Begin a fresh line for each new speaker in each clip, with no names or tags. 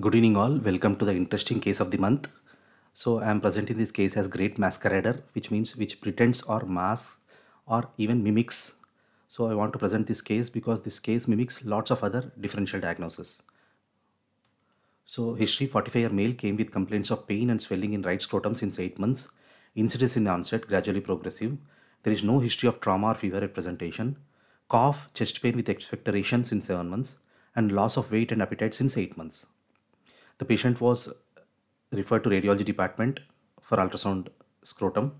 Good evening all, welcome to the interesting case of the month. So I am presenting this case as great masquerader which means which pretends or masks or even mimics. So I want to present this case because this case mimics lots of other differential diagnoses. So history 45 year male came with complaints of pain and swelling in right scrotum since 8 months. Incidence in onset gradually progressive. There is no history of trauma or fever at presentation. Cough, chest pain with expectoration since 7 months and loss of weight and appetite since 8 months. The patient was referred to radiology department for ultrasound scrotum.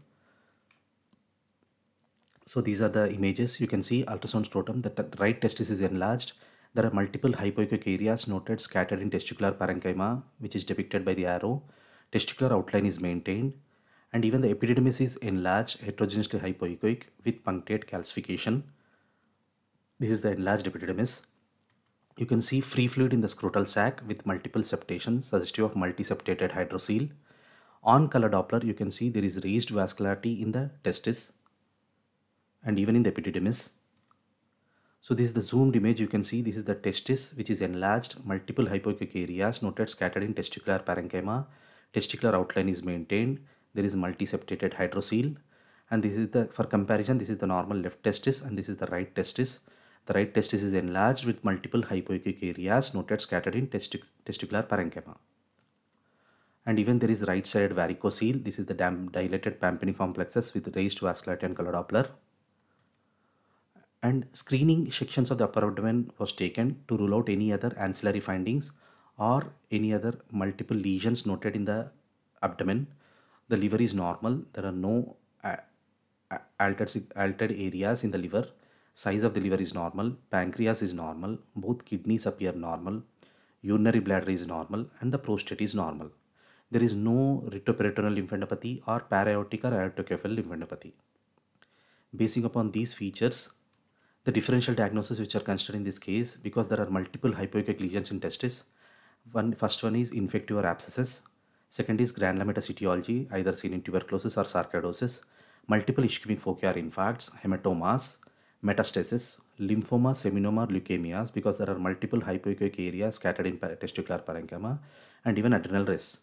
So these are the images. You can see ultrasound scrotum. The right testis is enlarged. There are multiple hypoechoic areas noted scattered in testicular parenchyma, which is depicted by the arrow. Testicular outline is maintained. And even the epididymis is enlarged heterogeneously hypoechoic with punctate calcification. This is the enlarged epididymis. You can see free fluid in the scrotal sac with multiple septations suggestive of multiseptated hydrocele. On color Doppler, you can see there is raised vascularity in the testis and even in the epididymis. So this is the zoomed image. You can see this is the testis which is enlarged, multiple hypoechoic areas noted scattered in testicular parenchyma. Testicular outline is maintained. There is multiseptated hydrocele. And this is the, for comparison, this is the normal left testis and this is the right testis. The right testis is enlarged with multiple hypoechoic areas noted scattered in testic testicular parenchyma. And even there is right-sided varicocele. This is the dilated pampiniform plexus with raised vascularity and color Doppler. And screening sections of the upper abdomen was taken to rule out any other ancillary findings or any other multiple lesions noted in the abdomen. The liver is normal. There are no uh, uh, altered, altered areas in the liver size of the liver is normal, pancreas is normal, both kidneys appear normal, urinary bladder is normal and the prostate is normal. There is no retroperitoneal lymphadenopathy or paraortic or aortocephal lymphadenopathy. Basing upon these features, the differential diagnosis which are considered in this case because there are multiple hypoechoic lesions in testis. One first one is infective or abscesses. Second is granulomatous either seen in tuberculosis or sarcoidosis. Multiple ischemic foci or infarcts, hematomas, metastasis, lymphoma, seminoma, leukemias because there are multiple hypoechoic areas scattered in testicular parenchyma and even adrenal rests.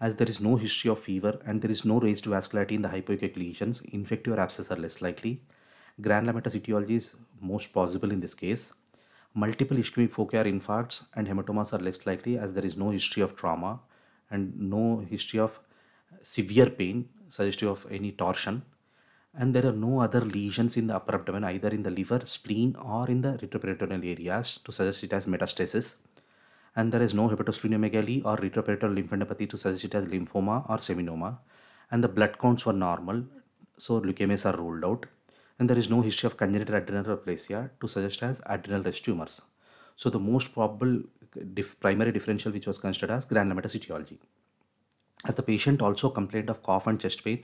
As there is no history of fever and there is no raised vascularity in the hypoechoic lesions, infective or abscess are less likely. Granulomatous etiology is most possible in this case. Multiple ischemic foci are infarcts and hematomas are less likely as there is no history of trauma and no history of severe pain suggestive of any torsion and there are no other lesions in the upper abdomen either in the liver spleen or in the retroperitoneal areas to suggest it as metastasis and there is no hepatosplenomegaly or retroperitoneal lymphadenopathy to suggest it as lymphoma or seminoma and the blood counts were normal so leukemias are ruled out and there is no history of congenital adrenal aplasia to suggest as adrenal rest tumors so the most probable dif primary differential which was considered as granulomatous etiology as the patient also complained of cough and chest pain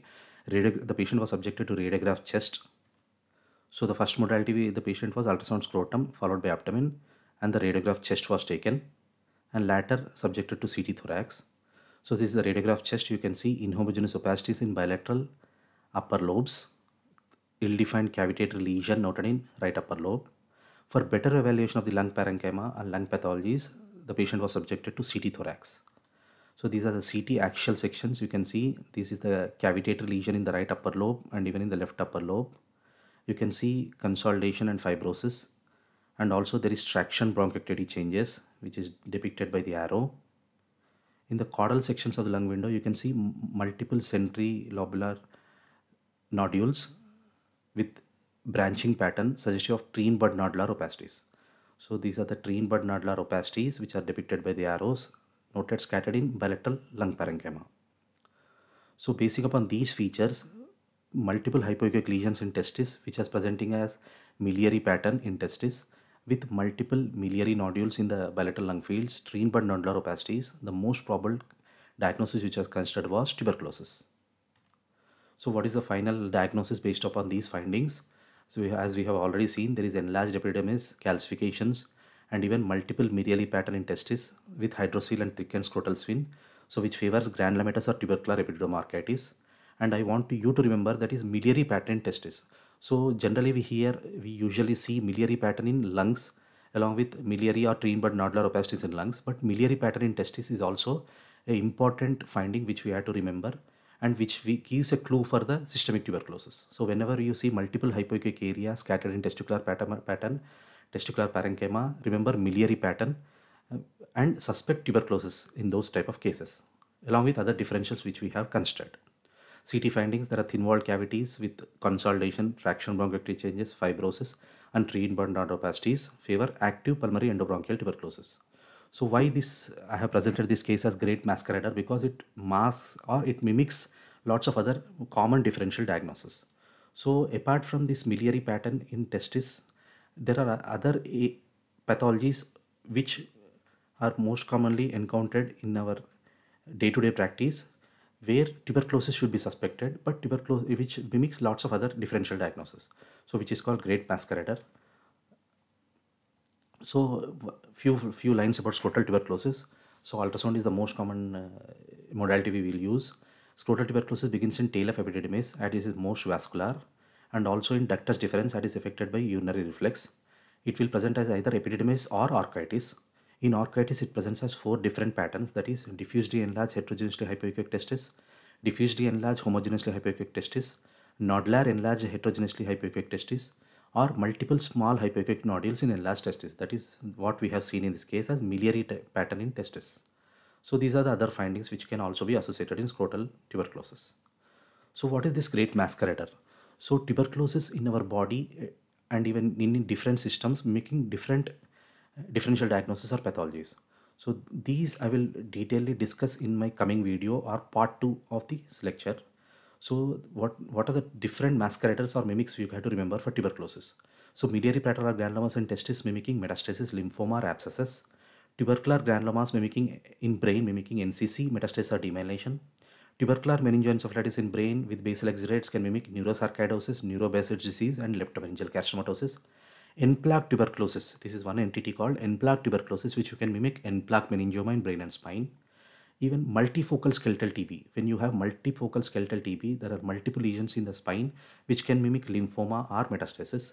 the patient was subjected to radiograph chest. So the first modality the patient was ultrasound scrotum followed by abdomen and the radiograph chest was taken and later subjected to CT thorax. So this is the radiograph chest you can see inhomogeneous opacities in bilateral upper lobes, ill-defined cavitated lesion noted in right upper lobe. For better evaluation of the lung parenchyma and lung pathologies, the patient was subjected to CT thorax. So these are the CT axial sections. You can see this is the cavitator lesion in the right upper lobe and even in the left upper lobe. You can see consolidation and fibrosis. And also there is traction bronchiectatic changes, which is depicted by the arrow. In the caudal sections of the lung window, you can see multiple centrilobular nodules with branching pattern suggestive of trine bud nodular opacities. So these are the trine bud nodular opacities which are depicted by the arrows noted scattered in bilateral lung parenchyma. So basing upon these features, multiple hypoechoic lesions in testis which is presenting as miliary pattern in testis with multiple miliary nodules in the bilateral lung fields, strain but nodular opacities, the most probable diagnosis which was considered was tuberculosis. So what is the final diagnosis based upon these findings? So as we have already seen, there is enlarged epidermis, calcifications, and even multiple miliary pattern in testis with hydrocele and thickened scrotal sphin, so which favors granulomatous or tubercular epididymoarchitis. And I want you to remember that is miliary pattern in testis. So generally we hear, we usually see miliary pattern in lungs along with miliary or trine but nodular opacities in lungs. But miliary pattern in testis is also an important finding which we have to remember and which we gives a clue for the systemic tuberculosis. So whenever you see multiple hypoechoic areas scattered in testicular pattern, pattern testicular parenchyma, remember miliary pattern uh, and suspect tuberculosis in those type of cases along with other differentials which we have considered. CT findings, there are thin walled cavities with consolidation, traction bronchiectasis changes, fibrosis and reinborn nodopasties favor active pulmonary endobronchial tuberculosis. So why this, I have presented this case as great masquerader because it masks or it mimics lots of other common differential diagnosis. So apart from this miliary pattern in testis there are other eh, pathologies which are most commonly encountered in our day-to-day practice where tuberculosis should be suspected but tuberculosis which mimics lots of other differential diagnosis so which is called great masquerader so few few lines about scrotal tuberculosis so ultrasound is the most common uh, modality we will use scrotal tuberculosis begins in tail of epididymis and is most vascular and also in ductus difference that is affected by urinary reflex. It will present as either epididymis or orchitis. In orchitis, it presents as four different patterns that is diffusely enlarged heterogeneously hypoechoic testis, diffusely enlarged homogeneously hypoechoic testis, nodular enlarged heterogeneously hypoechoic testis, or multiple small hypoechoic nodules in enlarged testis. That is what we have seen in this case as miliary pattern in testis. So these are the other findings which can also be associated in scrotal tuberculosis. So what is this great masquerader? So tuberculosis in our body eh, and even in different systems making different eh, differential diagnosis or pathologies. So these I will detailedly discuss in my coming video or part 2 of this lecture. So what, what are the different masqueraders or mimics you have to remember for tuberculosis? So mediary platelar granulomas and testis mimicking metastasis, lymphoma or abscesses. Tubercular granulomas mimicking in brain mimicking NCC, metastasis or demyelination. Tubercular meningoencephalitis in brain with basal exudates can mimic neurosarcoidosis, neurobasal disease, and leptomeningeal carcinomatosis. In plaque tuberculosis, this is one entity called N-plaque tuberculosis, which you can mimic N-plaque meningioma in brain and spine. Even multifocal skeletal TB, when you have multifocal skeletal TB, there are multiple lesions in the spine which can mimic lymphoma or metastasis.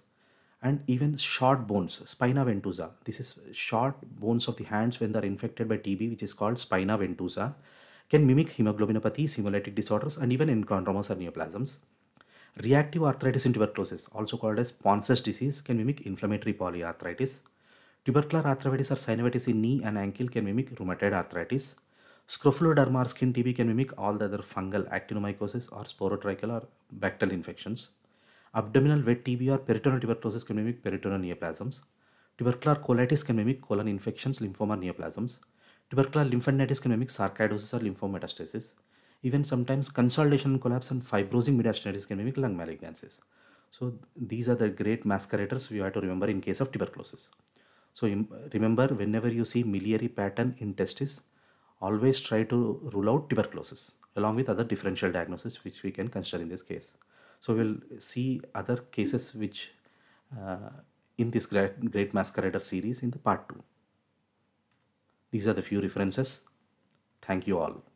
And even short bones, spina ventosa. This is short bones of the hands when they are infected by TB, which is called spina ventosa can mimic hemoglobinopathy, hemolytic disorders, and even in chondromas or neoplasms. Reactive arthritis in tuberculosis, also called as Ponce's disease, can mimic inflammatory polyarthritis. Tubercular arthritis or synovitis in knee and ankle can mimic rheumatoid arthritis. Scrofuloderma or skin TB can mimic all the other fungal actinomycosis or sporotrichal or bacterial infections. Abdominal wet TB or peritoneal tuberculosis can mimic peritoneal neoplasms. Tubercular colitis can mimic colon infections, lymphoma, neoplasms. Tubercular lymphadenitis can mimic sarcoidosis or lymphometastasis. Even sometimes consolidation collapse and fibrosing metastasis can mimic lung malignancies. So these are the great masqueraders we have to remember in case of tuberculosis. So remember whenever you see miliary pattern in testis, always try to rule out tuberculosis along with other differential diagnosis which we can consider in this case. So we'll see other cases which uh, in this great, great masquerader series in the part 2. These are the few references. Thank you all.